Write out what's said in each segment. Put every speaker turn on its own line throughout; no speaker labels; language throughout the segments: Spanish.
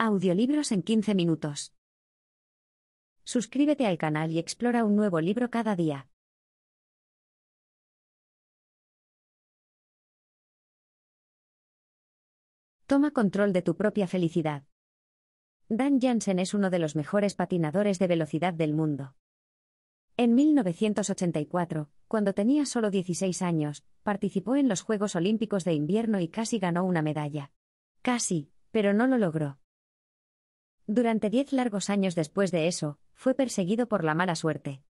Audiolibros en 15 minutos. Suscríbete al canal y explora un nuevo libro cada día. Toma control de tu propia felicidad. Dan Jansen es uno de los mejores patinadores de velocidad del mundo. En 1984, cuando tenía solo 16 años, participó en los Juegos Olímpicos de Invierno y casi ganó una medalla. Casi, pero no lo logró. Durante diez largos años después de eso, fue perseguido por la mala suerte.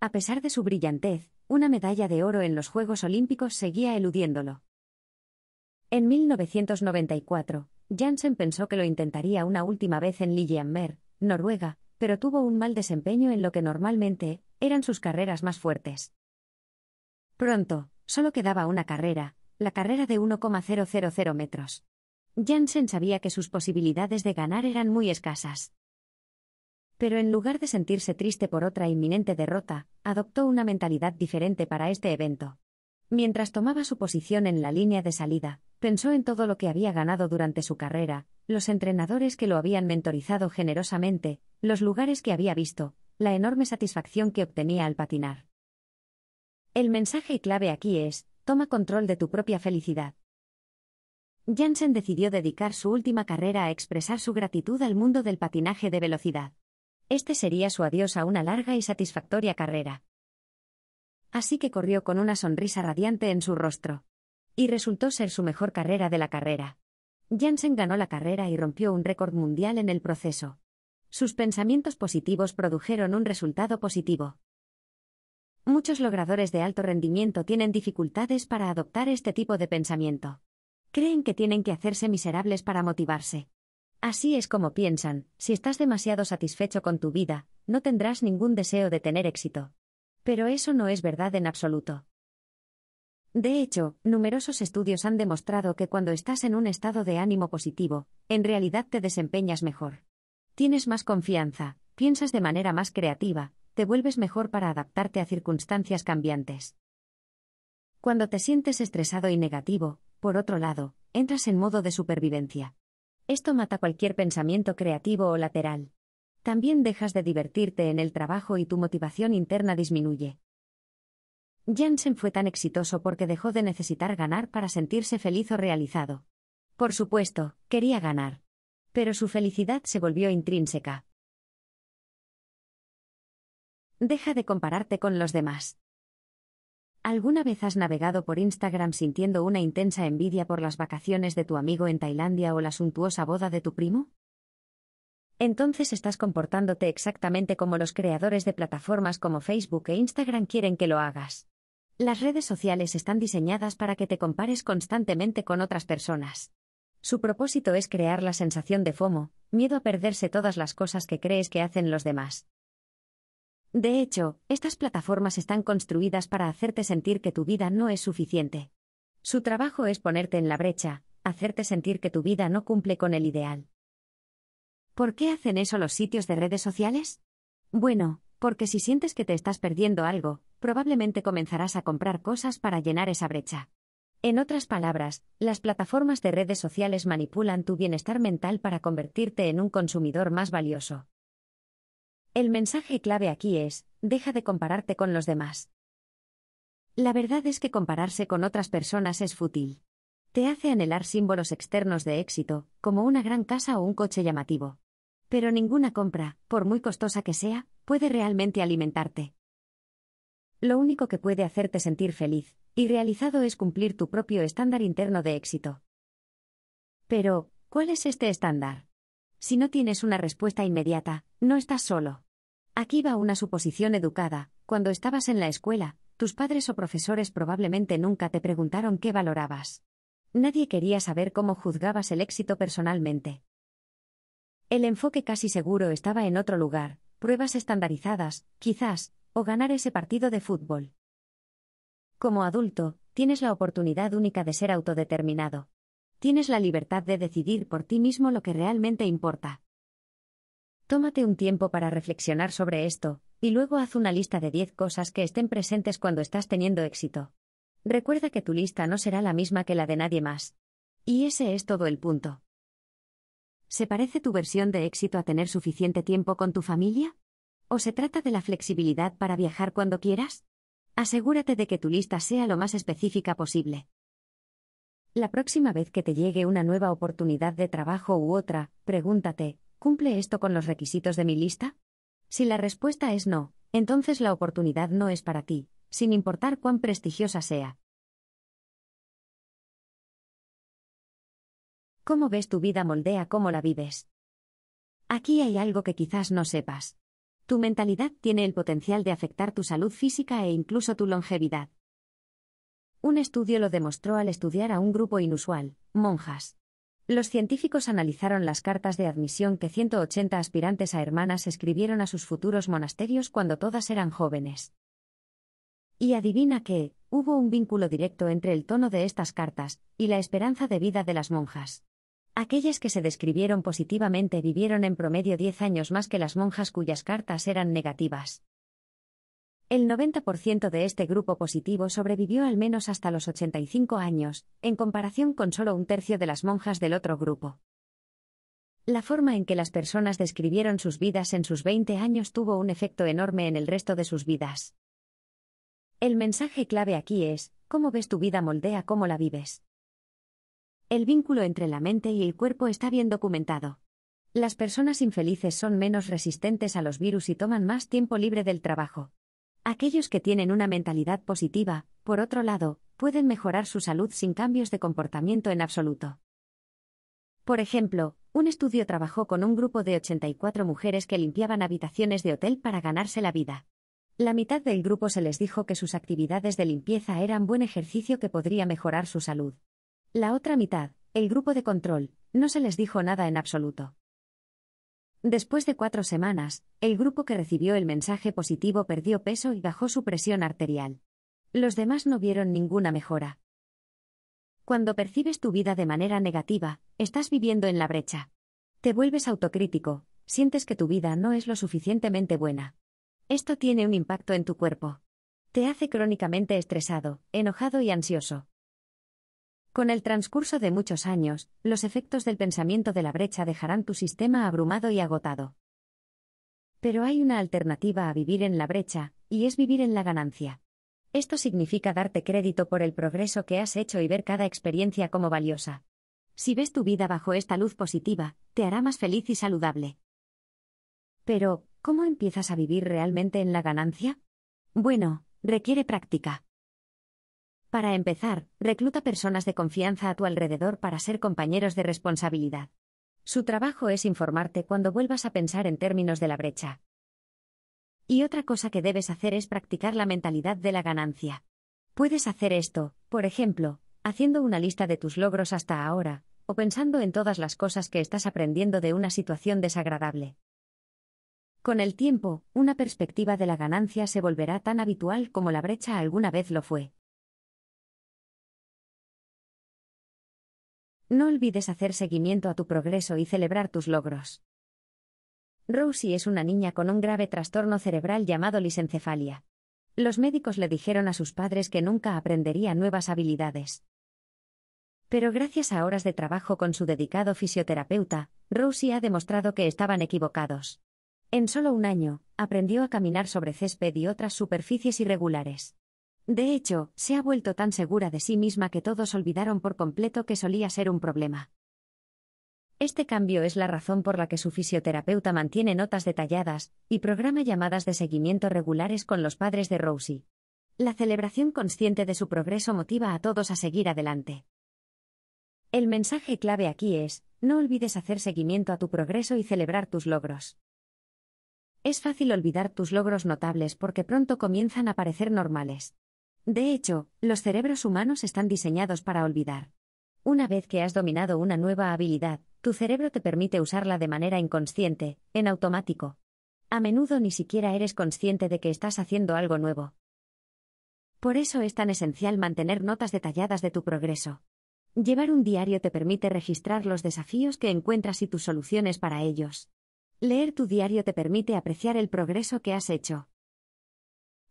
A pesar de su brillantez, una medalla de oro en los Juegos Olímpicos seguía eludiéndolo. En 1994, Jansen pensó que lo intentaría una última vez en Lillehammer, Noruega, pero tuvo un mal desempeño en lo que normalmente eran sus carreras más fuertes. Pronto, solo quedaba una carrera, la carrera de 1,000 metros. Jansen sabía que sus posibilidades de ganar eran muy escasas. Pero en lugar de sentirse triste por otra inminente derrota, adoptó una mentalidad diferente para este evento. Mientras tomaba su posición en la línea de salida, pensó en todo lo que había ganado durante su carrera, los entrenadores que lo habían mentorizado generosamente, los lugares que había visto, la enorme satisfacción que obtenía al patinar. El mensaje clave aquí es, toma control de tu propia felicidad. Jansen decidió dedicar su última carrera a expresar su gratitud al mundo del patinaje de velocidad. Este sería su adiós a una larga y satisfactoria carrera. Así que corrió con una sonrisa radiante en su rostro. Y resultó ser su mejor carrera de la carrera. Jansen ganó la carrera y rompió un récord mundial en el proceso. Sus pensamientos positivos produjeron un resultado positivo. Muchos logradores de alto rendimiento tienen dificultades para adoptar este tipo de pensamiento. Creen que tienen que hacerse miserables para motivarse. Así es como piensan, si estás demasiado satisfecho con tu vida, no tendrás ningún deseo de tener éxito. Pero eso no es verdad en absoluto. De hecho, numerosos estudios han demostrado que cuando estás en un estado de ánimo positivo, en realidad te desempeñas mejor. Tienes más confianza, piensas de manera más creativa, te vuelves mejor para adaptarte a circunstancias cambiantes. Cuando te sientes estresado y negativo, por otro lado, entras en modo de supervivencia. Esto mata cualquier pensamiento creativo o lateral. También dejas de divertirte en el trabajo y tu motivación interna disminuye. Jensen fue tan exitoso porque dejó de necesitar ganar para sentirse feliz o realizado. Por supuesto, quería ganar. Pero su felicidad se volvió intrínseca. Deja de compararte con los demás. ¿Alguna vez has navegado por Instagram sintiendo una intensa envidia por las vacaciones de tu amigo en Tailandia o la suntuosa boda de tu primo? Entonces estás comportándote exactamente como los creadores de plataformas como Facebook e Instagram quieren que lo hagas. Las redes sociales están diseñadas para que te compares constantemente con otras personas. Su propósito es crear la sensación de FOMO, miedo a perderse todas las cosas que crees que hacen los demás. De hecho, estas plataformas están construidas para hacerte sentir que tu vida no es suficiente. Su trabajo es ponerte en la brecha, hacerte sentir que tu vida no cumple con el ideal. ¿Por qué hacen eso los sitios de redes sociales? Bueno, porque si sientes que te estás perdiendo algo, probablemente comenzarás a comprar cosas para llenar esa brecha. En otras palabras, las plataformas de redes sociales manipulan tu bienestar mental para convertirte en un consumidor más valioso. El mensaje clave aquí es, deja de compararte con los demás. La verdad es que compararse con otras personas es fútil. Te hace anhelar símbolos externos de éxito, como una gran casa o un coche llamativo. Pero ninguna compra, por muy costosa que sea, puede realmente alimentarte. Lo único que puede hacerte sentir feliz y realizado es cumplir tu propio estándar interno de éxito. Pero, ¿cuál es este estándar? Si no tienes una respuesta inmediata, no estás solo. Aquí va una suposición educada, cuando estabas en la escuela, tus padres o profesores probablemente nunca te preguntaron qué valorabas. Nadie quería saber cómo juzgabas el éxito personalmente. El enfoque casi seguro estaba en otro lugar, pruebas estandarizadas, quizás, o ganar ese partido de fútbol. Como adulto, tienes la oportunidad única de ser autodeterminado. Tienes la libertad de decidir por ti mismo lo que realmente importa. Tómate un tiempo para reflexionar sobre esto, y luego haz una lista de 10 cosas que estén presentes cuando estás teniendo éxito. Recuerda que tu lista no será la misma que la de nadie más. Y ese es todo el punto. ¿Se parece tu versión de éxito a tener suficiente tiempo con tu familia? ¿O se trata de la flexibilidad para viajar cuando quieras? Asegúrate de que tu lista sea lo más específica posible. La próxima vez que te llegue una nueva oportunidad de trabajo u otra, pregúntate, ¿Cumple esto con los requisitos de mi lista? Si la respuesta es no, entonces la oportunidad no es para ti, sin importar cuán prestigiosa sea. Cómo ves tu vida moldea cómo la vives. Aquí hay algo que quizás no sepas. Tu mentalidad tiene el potencial de afectar tu salud física e incluso tu longevidad. Un estudio lo demostró al estudiar a un grupo inusual, monjas. Los científicos analizaron las cartas de admisión que 180 aspirantes a hermanas escribieron a sus futuros monasterios cuando todas eran jóvenes. Y adivina que, hubo un vínculo directo entre el tono de estas cartas, y la esperanza de vida de las monjas. Aquellas que se describieron positivamente vivieron en promedio 10 años más que las monjas cuyas cartas eran negativas. El 90% de este grupo positivo sobrevivió al menos hasta los 85 años, en comparación con solo un tercio de las monjas del otro grupo. La forma en que las personas describieron sus vidas en sus 20 años tuvo un efecto enorme en el resto de sus vidas. El mensaje clave aquí es, cómo ves tu vida moldea cómo la vives. El vínculo entre la mente y el cuerpo está bien documentado. Las personas infelices son menos resistentes a los virus y toman más tiempo libre del trabajo. Aquellos que tienen una mentalidad positiva, por otro lado, pueden mejorar su salud sin cambios de comportamiento en absoluto. Por ejemplo, un estudio trabajó con un grupo de 84 mujeres que limpiaban habitaciones de hotel para ganarse la vida. La mitad del grupo se les dijo que sus actividades de limpieza eran buen ejercicio que podría mejorar su salud. La otra mitad, el grupo de control, no se les dijo nada en absoluto. Después de cuatro semanas, el grupo que recibió el mensaje positivo perdió peso y bajó su presión arterial. Los demás no vieron ninguna mejora. Cuando percibes tu vida de manera negativa, estás viviendo en la brecha. Te vuelves autocrítico, sientes que tu vida no es lo suficientemente buena. Esto tiene un impacto en tu cuerpo. Te hace crónicamente estresado, enojado y ansioso. Con el transcurso de muchos años, los efectos del pensamiento de la brecha dejarán tu sistema abrumado y agotado. Pero hay una alternativa a vivir en la brecha, y es vivir en la ganancia. Esto significa darte crédito por el progreso que has hecho y ver cada experiencia como valiosa. Si ves tu vida bajo esta luz positiva, te hará más feliz y saludable. Pero, ¿cómo empiezas a vivir realmente en la ganancia? Bueno, requiere práctica. Para empezar, recluta personas de confianza a tu alrededor para ser compañeros de responsabilidad. Su trabajo es informarte cuando vuelvas a pensar en términos de la brecha. Y otra cosa que debes hacer es practicar la mentalidad de la ganancia. Puedes hacer esto, por ejemplo, haciendo una lista de tus logros hasta ahora, o pensando en todas las cosas que estás aprendiendo de una situación desagradable. Con el tiempo, una perspectiva de la ganancia se volverá tan habitual como la brecha alguna vez lo fue. No olvides hacer seguimiento a tu progreso y celebrar tus logros. Rosie es una niña con un grave trastorno cerebral llamado lisencefalia. Los médicos le dijeron a sus padres que nunca aprendería nuevas habilidades. Pero gracias a horas de trabajo con su dedicado fisioterapeuta, Rosie ha demostrado que estaban equivocados. En solo un año, aprendió a caminar sobre césped y otras superficies irregulares. De hecho, se ha vuelto tan segura de sí misma que todos olvidaron por completo que solía ser un problema. Este cambio es la razón por la que su fisioterapeuta mantiene notas detalladas y programa llamadas de seguimiento regulares con los padres de Rosie. La celebración consciente de su progreso motiva a todos a seguir adelante. El mensaje clave aquí es, no olvides hacer seguimiento a tu progreso y celebrar tus logros. Es fácil olvidar tus logros notables porque pronto comienzan a parecer normales. De hecho, los cerebros humanos están diseñados para olvidar. Una vez que has dominado una nueva habilidad, tu cerebro te permite usarla de manera inconsciente, en automático. A menudo ni siquiera eres consciente de que estás haciendo algo nuevo. Por eso es tan esencial mantener notas detalladas de tu progreso. Llevar un diario te permite registrar los desafíos que encuentras y tus soluciones para ellos. Leer tu diario te permite apreciar el progreso que has hecho.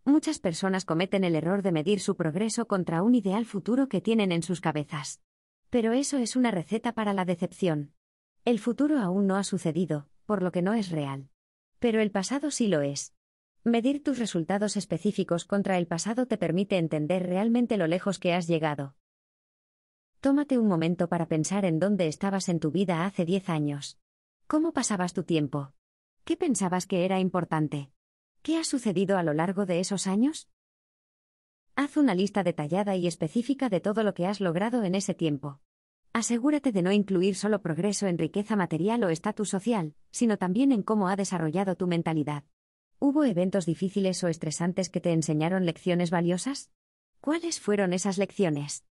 Muchas personas cometen el error de medir su progreso contra un ideal futuro que tienen en sus cabezas. Pero eso es una receta para la decepción. El futuro aún no ha sucedido, por lo que no es real. Pero el pasado sí lo es. Medir tus resultados específicos contra el pasado te permite entender realmente lo lejos que has llegado. Tómate un momento para pensar en dónde estabas en tu vida hace 10 años. ¿Cómo pasabas tu tiempo? ¿Qué pensabas que era importante? ¿Qué ha sucedido a lo largo de esos años? Haz una lista detallada y específica de todo lo que has logrado en ese tiempo. Asegúrate de no incluir solo progreso en riqueza material o estatus social, sino también en cómo ha desarrollado tu mentalidad. ¿Hubo eventos difíciles o estresantes que te enseñaron lecciones valiosas? ¿Cuáles fueron esas lecciones?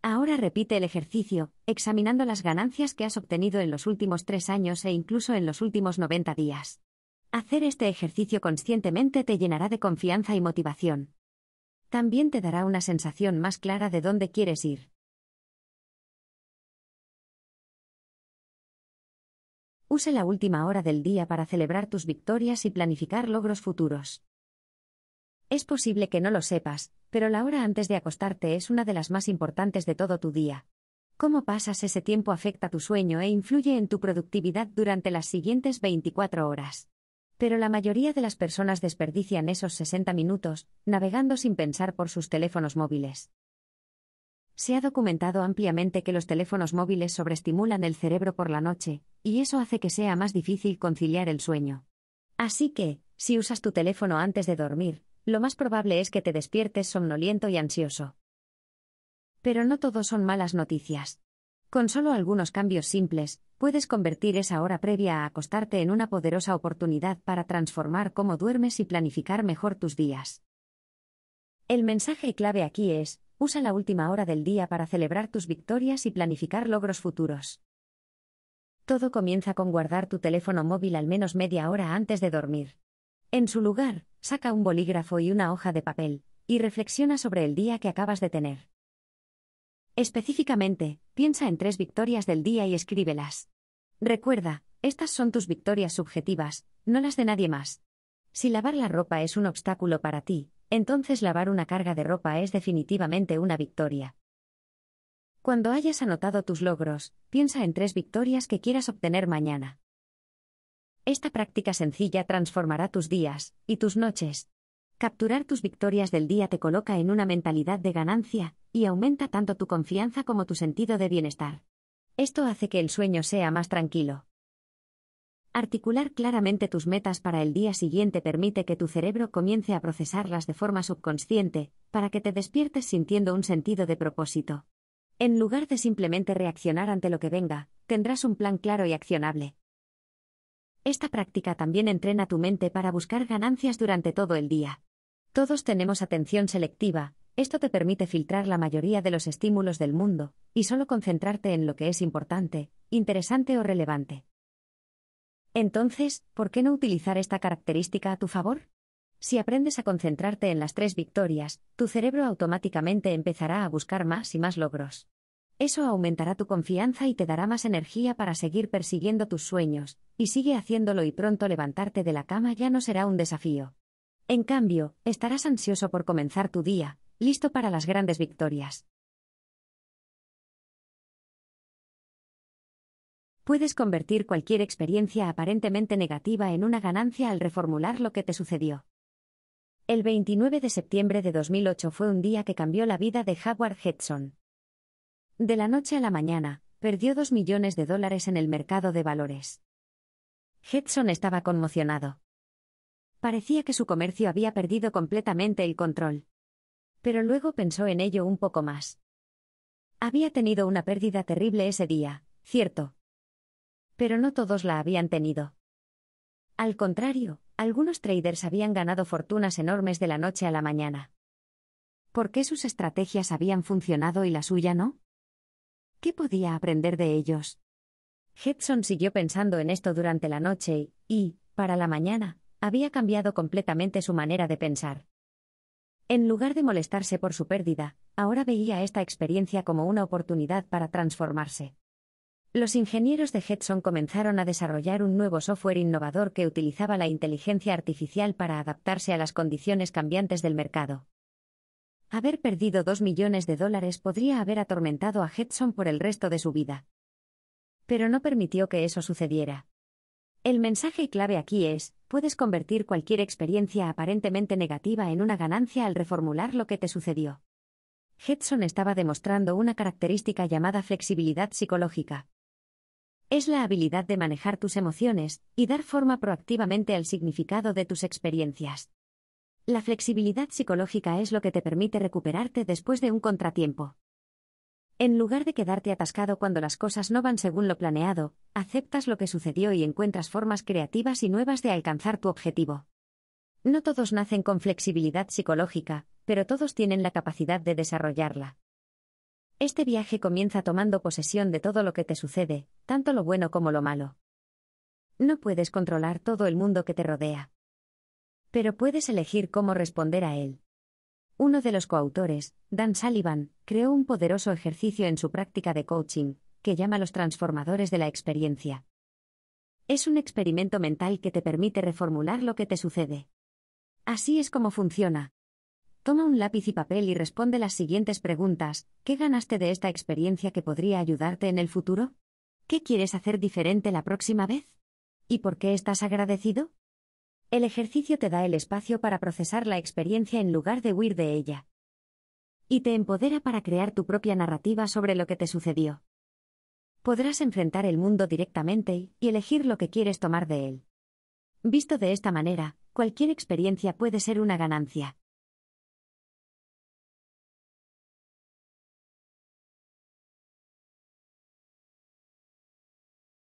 Ahora repite el ejercicio, examinando las ganancias que has obtenido en los últimos tres años e incluso en los últimos 90 días. Hacer este ejercicio conscientemente te llenará de confianza y motivación. También te dará una sensación más clara de dónde quieres ir. Use la última hora del día para celebrar tus victorias y planificar logros futuros. Es posible que no lo sepas, pero la hora antes de acostarte es una de las más importantes de todo tu día. Cómo pasas ese tiempo afecta tu sueño e influye en tu productividad durante las siguientes 24 horas. Pero la mayoría de las personas desperdician esos 60 minutos navegando sin pensar por sus teléfonos móviles. Se ha documentado ampliamente que los teléfonos móviles sobreestimulan el cerebro por la noche, y eso hace que sea más difícil conciliar el sueño. Así que, si usas tu teléfono antes de dormir, lo más probable es que te despiertes somnoliento y ansioso. Pero no todo son malas noticias. Con solo algunos cambios simples, puedes convertir esa hora previa a acostarte en una poderosa oportunidad para transformar cómo duermes y planificar mejor tus días. El mensaje clave aquí es, usa la última hora del día para celebrar tus victorias y planificar logros futuros. Todo comienza con guardar tu teléfono móvil al menos media hora antes de dormir. En su lugar, saca un bolígrafo y una hoja de papel, y reflexiona sobre el día que acabas de tener. Específicamente, piensa en tres victorias del día y escríbelas. Recuerda, estas son tus victorias subjetivas, no las de nadie más. Si lavar la ropa es un obstáculo para ti, entonces lavar una carga de ropa es definitivamente una victoria. Cuando hayas anotado tus logros, piensa en tres victorias que quieras obtener mañana. Esta práctica sencilla transformará tus días y tus noches. Capturar tus victorias del día te coloca en una mentalidad de ganancia, y aumenta tanto tu confianza como tu sentido de bienestar. Esto hace que el sueño sea más tranquilo. Articular claramente tus metas para el día siguiente permite que tu cerebro comience a procesarlas de forma subconsciente, para que te despiertes sintiendo un sentido de propósito. En lugar de simplemente reaccionar ante lo que venga, tendrás un plan claro y accionable. Esta práctica también entrena tu mente para buscar ganancias durante todo el día. Todos tenemos atención selectiva, esto te permite filtrar la mayoría de los estímulos del mundo, y solo concentrarte en lo que es importante, interesante o relevante. Entonces, ¿por qué no utilizar esta característica a tu favor? Si aprendes a concentrarte en las tres victorias, tu cerebro automáticamente empezará a buscar más y más logros. Eso aumentará tu confianza y te dará más energía para seguir persiguiendo tus sueños, y sigue haciéndolo y pronto levantarte de la cama ya no será un desafío. En cambio, estarás ansioso por comenzar tu día, listo para las grandes victorias. Puedes convertir cualquier experiencia aparentemente negativa en una ganancia al reformular lo que te sucedió. El 29 de septiembre de 2008 fue un día que cambió la vida de Howard Hudson. De la noche a la mañana, perdió 2 millones de dólares en el mercado de valores. Hudson estaba conmocionado. Parecía que su comercio había perdido completamente el control. Pero luego pensó en ello un poco más. Había tenido una pérdida terrible ese día, cierto. Pero no todos la habían tenido. Al contrario, algunos traders habían ganado fortunas enormes de la noche a la mañana. ¿Por qué sus estrategias habían funcionado y la suya no? ¿Qué podía aprender de ellos? Hudson siguió pensando en esto durante la noche y, para la mañana, había cambiado completamente su manera de pensar. En lugar de molestarse por su pérdida, ahora veía esta experiencia como una oportunidad para transformarse. Los ingenieros de Hudson comenzaron a desarrollar un nuevo software innovador que utilizaba la inteligencia artificial para adaptarse a las condiciones cambiantes del mercado. Haber perdido dos millones de dólares podría haber atormentado a Hudson por el resto de su vida. Pero no permitió que eso sucediera. El mensaje clave aquí es, puedes convertir cualquier experiencia aparentemente negativa en una ganancia al reformular lo que te sucedió. Hudson estaba demostrando una característica llamada flexibilidad psicológica. Es la habilidad de manejar tus emociones y dar forma proactivamente al significado de tus experiencias. La flexibilidad psicológica es lo que te permite recuperarte después de un contratiempo. En lugar de quedarte atascado cuando las cosas no van según lo planeado, aceptas lo que sucedió y encuentras formas creativas y nuevas de alcanzar tu objetivo. No todos nacen con flexibilidad psicológica, pero todos tienen la capacidad de desarrollarla. Este viaje comienza tomando posesión de todo lo que te sucede, tanto lo bueno como lo malo. No puedes controlar todo el mundo que te rodea. Pero puedes elegir cómo responder a él. Uno de los coautores, Dan Sullivan, creó un poderoso ejercicio en su práctica de coaching, que llama los transformadores de la experiencia. Es un experimento mental que te permite reformular lo que te sucede. Así es como funciona. Toma un lápiz y papel y responde las siguientes preguntas. ¿Qué ganaste de esta experiencia que podría ayudarte en el futuro? ¿Qué quieres hacer diferente la próxima vez? ¿Y por qué estás agradecido? El ejercicio te da el espacio para procesar la experiencia en lugar de huir de ella. Y te empodera para crear tu propia narrativa sobre lo que te sucedió. Podrás enfrentar el mundo directamente y elegir lo que quieres tomar de él. Visto de esta manera, cualquier experiencia puede ser una ganancia.